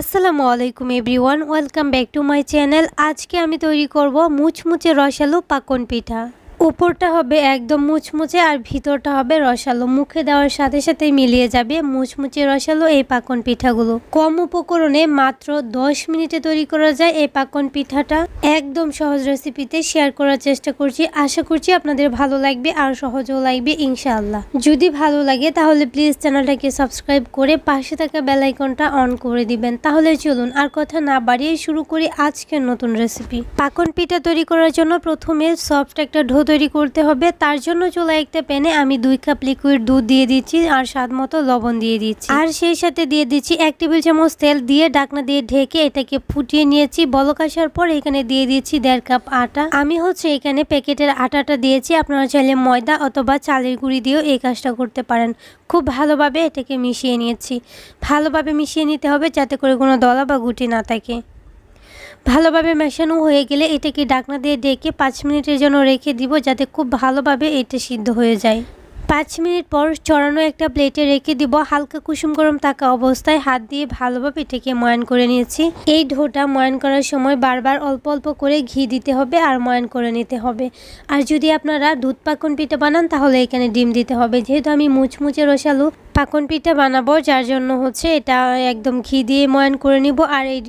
আসসালামু আলাইকুম everyone welcome back to my channel আজকে আমি তৈরি করব মুচমুচে রসালো পাকন পিঠা উপরটা হবে একদম মুচমুচে আর ভিতরটা হবে রসালো মুখে দেওয়ার সাথে সাথে মিলিয়ে যাবে মুচমুচে রসালো এই পাকন পিঠাগুলো কম উপকরণে মাত্র 10 মিনিটে তৈরি করা যায় এই পাকন পিঠাটা একদম সহজ রেসিপিতে শেয়ার করার চেষ্টা করছি আশা করছি আপনাদের ভালো লাগবে আর সহজও লাগবে ইনশাআল্লাহ যদি ভালো লাগে তাহলে প্লিজ চ্যানেলটাকে সাবস্ক্রাইব করে পাশে থাকা বেলাইকনটা অন করে দিবেন তাহলে চলুন আর কথা না বাড়িয়ে শুরু করি আজকের নতুন রেসিপি পাকন পিঠা তৈরি করার জন্য প্রথমে সফট একটা ঢো তৈরি করতে হবে তার জন্য চুলা একটা প্যানে আমি দুই কাপ লিকুইড দুধ দিয়ে দিচ্ছি আর স্বাদ মতো লবণ দিয়ে দিচ্ছি আর সেই সাথে দিয়ে দিচ্ছি এক টেবিল চামচ তেল দিয়ে ডাকনা দিয়ে ঢেকে এটাকে ফুটিয়ে নিয়েছি বলক আসার পর এখানে দিয়ে দিচ্ছি দেড় কাপ আটা আমি হচ্ছে এখানে প্যাকেটের আটাটা দিয়েছি আপনারা চাইলে ময়দা অথবা চালের গুঁড়ি দিয়েও এই কাজটা করতে পারেন খুব ভালোভাবে এটাকে মিশিয়ে নিয়েছি ভালোভাবে মিশিয়ে নিতে হবে যাতে করে কোনো দলা বা গুটি না থাকে ভালোভাবে মেশানো হয়ে গেলে এটাকে ডাকনা দিয়ে ডেকে পাঁচ মিনিটের জন্য রেখে দিব যাতে খুব ভালোভাবে এটা সিদ্ধ হয়ে যায় পাঁচ মিনিট পর চড়ানো একটা প্লেটে রেখে দিব হালকা কুসুম গরম থাকা অবস্থায় হাত দিয়ে ভালোভাবে এটাকে ময়ান করে নিয়েছি এই ঢোটা ময়ান করার সময় বারবার অল্প অল্প করে ঘি দিতে হবে আর ময়ান করে নিতে হবে আর যদি আপনারা দুধ পাকন পিঠা বানান তাহলে এখানে ডিম দিতে হবে যেহেতু আমি মুচমুচে রসালু পাকন পিঠা বানাবো যার জন্য হচ্ছে এটা একদম ঘি দিয়ে ময়ান করে নিব আর এই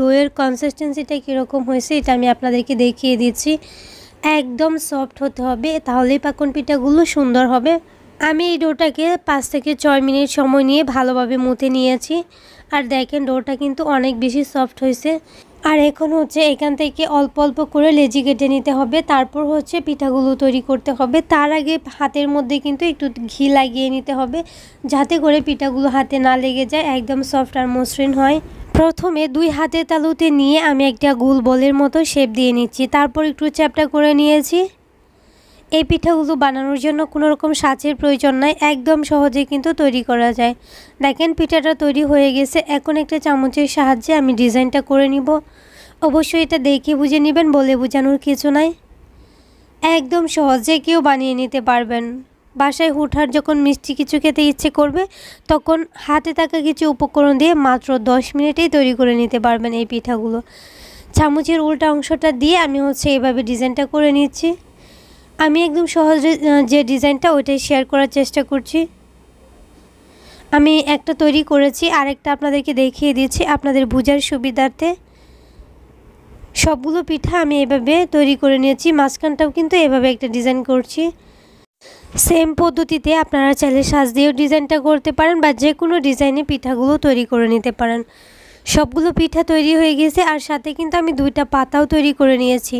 ডোয়ের কনসিস্টেন্সিটা কীরকম হয়েছে এটা আমি আপনাদেরকে দেখিয়ে দিচ্ছি একদম সফট হতে হবে তাহলেই পাকন পিঠাগুলো সুন্দর হবে আমি এই ডোটাকে পাঁচ থেকে ছয় মিনিট সময় নিয়ে ভালোভাবে মুতে নিয়েছি আর দেখেন ডোটা কিন্তু অনেক বেশি সফট হয়েছে আর এখন হচ্ছে এখান থেকে অল্প অল্প করে লেজি কেটে নিতে হবে তারপর হচ্ছে পিঠাগুলো তৈরি করতে হবে তার আগে হাতের মধ্যে কিন্তু একটু ঘি লাগিয়ে নিতে হবে যাতে করে পিঠাগুলো হাতে না লেগে যায় একদম সফট আর মসৃণ হয় প্রথমে দুই হাতে তালুতে নিয়ে আমি একটা গোল বলের মতো শেপ দিয়ে নিচ্ছি তারপর একটু চ্যাপটা করে নিয়েছি এই পিঠাগুলো বানানোর জন্য কোনো রকম সাঁচের প্রয়োজন নাই একদম সহজে কিন্তু তৈরি করা যায় দেখেন পিঠাটা তৈরি হয়ে গেছে এখন একটা চামচের সাহায্যে আমি ডিজাইনটা করে নিব অবশ্যই এটা দেখে বুঝে নেবেন বলে বোঝানোর কিছু নাই একদম সহজে কেউ বানিয়ে নিতে পারবেন বাসায় হুঠার যখন মিষ্টি কিছু খেতে ইচ্ছে করবে তখন হাতে থাকা কিছু উপকরণ দিয়ে মাত্র দশ মিনিটেই তৈরি করে নিতে পারবেন এই পিঠাগুলো চামচের উল্টা অংশটা দিয়ে আমি হচ্ছে এভাবে ডিজাইনটা করে নিচ্ছি আমি একদম সহজে যে ডিজাইনটা ওইটাই শেয়ার করার চেষ্টা করছি আমি একটা তৈরি করেছি আর একটা আপনাদেরকে দেখিয়ে দিয়েছি আপনাদের বোঝার সুবিধার্থে সবগুলো পিঠা আমি এভাবে তৈরি করে নিয়েছি মাঝখানটাও কিন্তু এভাবে একটা ডিজাইন করছি সেম পদ্ধতিতে আপনারা চাইলে সাজ দিয়েও ডিজাইনটা করতে পারেন বা যে কোনো ডিজাইনে পিঠাগুলো তৈরি করে নিতে পারেন সবগুলো পিঠা তৈরি হয়ে গেছে আর সাথে কিন্তু আমি দুইটা পাতাও তৈরি করে নিয়েছি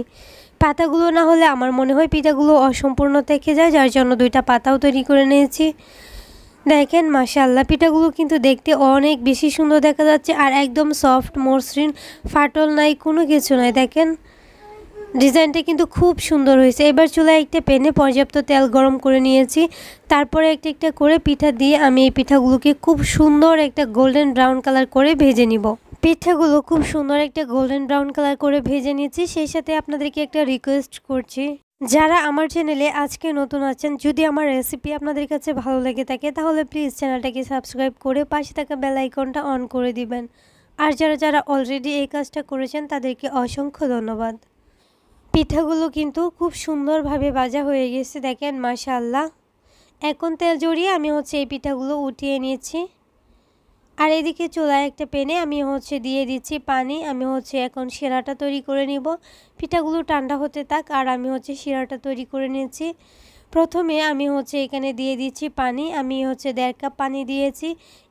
পাতাগুলো না হলে আমার মনে হয় পিঠাগুলো অসম্পূর্ণ থেকে যায় যার জন্য দুইটা পাতাও তৈরি করে নিয়েছি দেখেন আল্লাহ পিঠাগুলো কিন্তু দেখতে অনেক বেশি সুন্দর দেখা যাচ্ছে আর একদম সফট মসৃণ ফাটল নাই কোনো কিছু নাই দেখেন ডিজাইনটা কিন্তু খুব সুন্দর হয়েছে এবার চুলায় একটা প্যানে পর্যাপ্ত তেল গরম করে নিয়েছি তারপরে একটা একটা করে পিঠা দিয়ে আমি এই পিঠাগুলোকে খুব সুন্দর একটা গোল্ডেন ব্রাউন কালার করে ভেজে নিব পিঠাগুলো খুব সুন্দর একটা গোল্ডেন ব্রাউন কালার করে ভেজে নিয়েছি সেই সাথে আপনাদেরকে একটা রিকোয়েস্ট করছি যারা আমার চ্যানেলে আজকে নতুন আছেন যদি আমার রেসিপি আপনাদের কাছে ভালো লেগে থাকে তাহলে প্লিজ চ্যানেলটাকে সাবস্ক্রাইব করে পাশে থাকা বেল আইকনটা অন করে দিবেন আর যারা যারা অলরেডি এই কাজটা করেছেন তাদেরকে অসংখ্য ধন্যবাদ পিঠাগুলো কিন্তু খুব সুন্দরভাবে বাজা হয়ে গেছে দেখেন মাশাল্লাহ এখন তেল জড়িয়ে আমি হচ্ছে এই পিঠাগুলো উঠিয়ে নিয়েছি আর এদিকে চোলা একটা পেনে আমি হচ্ছে দিয়ে দিচ্ছি পানি আমি হচ্ছে এখন শিরাটা তৈরি করে নিব পিঠাগুলো ঠান্ডা হতে থাক আর আমি হচ্ছে শিরাটা তৈরি করে নিয়েছি প্রথমে আমি হচ্ছে এখানে দিয়ে দিচ্ছি পানি আমি হচ্ছে দেড় কাপ পানি দিয়েছি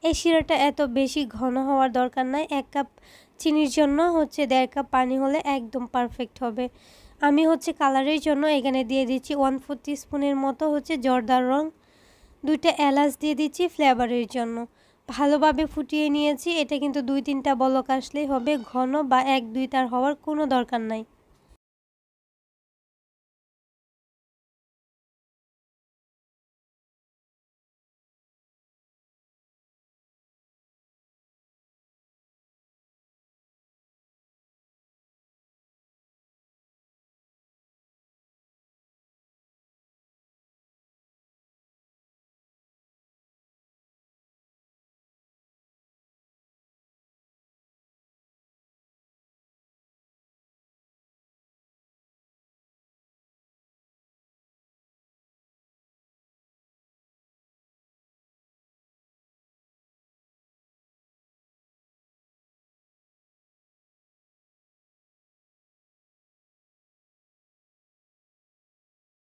এই শিরাটা এত বেশি ঘন হওয়ার দরকার নাই এক কাপ চিনির জন্য হচ্ছে দেড় কাপ পানি হলে একদম পারফেক্ট হবে আমি হচ্ছে কালারের জন্য এখানে দিয়ে দিচ্ছি ওয়ান ফোর স্পুনের মতো হচ্ছে জর্দার রং দুইটা এলাচ দিয়ে দিচ্ছি ফ্লেভারের জন্য ভালোভাবে ফুটিয়ে নিয়েছি এটা কিন্তু দুই তিনটা বলক আসলেই হবে ঘন বা এক দুই তার হওয়ার কোনো দরকার নাই